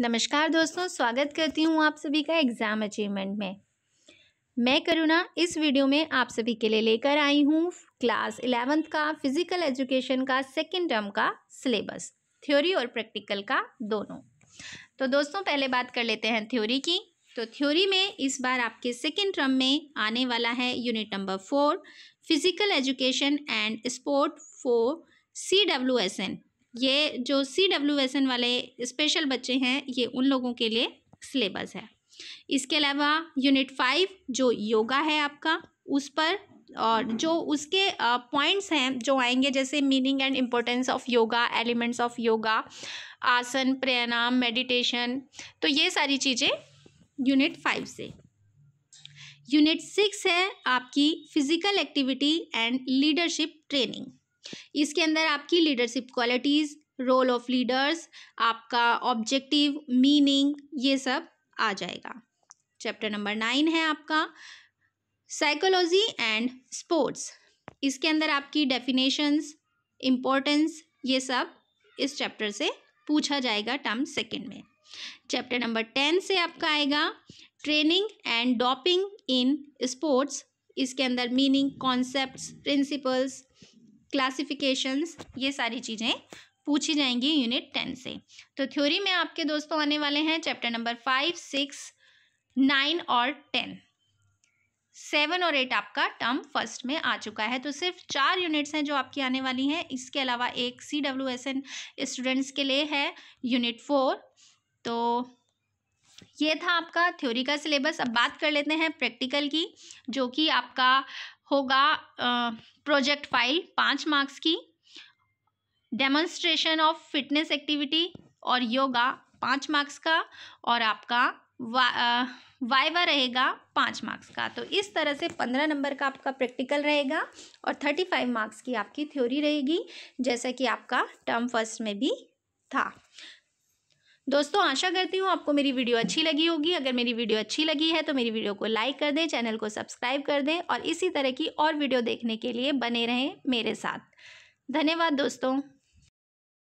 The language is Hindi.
नमस्कार दोस्तों स्वागत करती हूँ आप सभी का एग्ज़ाम अचीवमेंट में मैं करुणा इस वीडियो में आप सभी के लिए लेकर आई हूँ क्लास इलेवेंथ का फिजिकल एजुकेशन का सेकेंड टर्म का सिलेबस थ्योरी और प्रैक्टिकल का दोनों तो दोस्तों पहले बात कर लेते हैं थ्योरी की तो थ्योरी में इस बार आपके सेकेंड टर्म में आने वाला है unit number four physical education and sport four C W S N ये जो सी डब्ल्यू एस एन वाले स्पेशल बच्चे हैं ये उन लोगों के लिए सिलेबस है इसके अलावा यूनिट फाइव जो योगा है आपका उस पर और जो उसके पॉइंट्स हैं जो आएंगे जैसे meaning and importance of yoga elements of yoga asana pranayama meditation तो ये सारी चीज़ें यूनिट फाइव से यूनिट सिक्स है आपकी physical activity and leadership training इसके अंदर आपकी leadership qualities role of leaders आपका ऑब्जेक्टिव मीनिंग ये सब आ जाएगा चैप्टर नंबर नाइन है आपका साइकोलॉजी एंड स्पोर्ट्स इसके अंदर आपकी डेफिनेशंस इम्पोर्टेंस ये सब इस चैप्टर से पूछा जाएगा टर्म सेकेंड में चैप्टर नंबर टेन से आपका आएगा training and doping in sports इसके अंदर मीनिंग कॉन्सेप्ट्स प्रिंसिपल्स क्लासिफिकेशंस ये सारी चीज़ें पूछी जाएंगी यूनिट टेन से तो थ्योरी में आपके दोस्तों आने वाले हैं chapter number five six nine और टेन सेवन और एट आपका टर्म फर्स्ट में आ चुका है तो सिर्फ चार यूनिट्स हैं जो आपकी आने वाली हैं इसके अलावा एक C W S N students के लिए है यूनिट फोर तो ये था आपका थ्योरी का सिलेबस अब बात कर लेते हैं प्रैक्टिकल की जो कि आपका होगा प्रोजेक्ट फाइल पाँच मार्क्स की डेमोन्स्ट्रेशन ऑफ फिटनेस एक्टिविटी और योगा पाँच मार्क्स का और आपका वा, वाइवा रहेगा पाँच मार्क्स का तो इस तरह से पंद्रह नंबर का आपका प्रैक्टिकल रहेगा और थर्टी फाइव मार्क्स की आपकी थ्योरी रहेगी जैसा कि आपका टर्म फर्स्ट में भी था दोस्तों आशा करती हूँ आपको मेरी वीडियो अच्छी लगी होगी अगर मेरी वीडियो अच्छी लगी है तो मेरी वीडियो को लाइक कर दें चैनल को सब्सक्राइब कर दें और इसी तरह की और वीडियो देखने के लिए बने रहें मेरे साथ धन्यवाद दोस्तों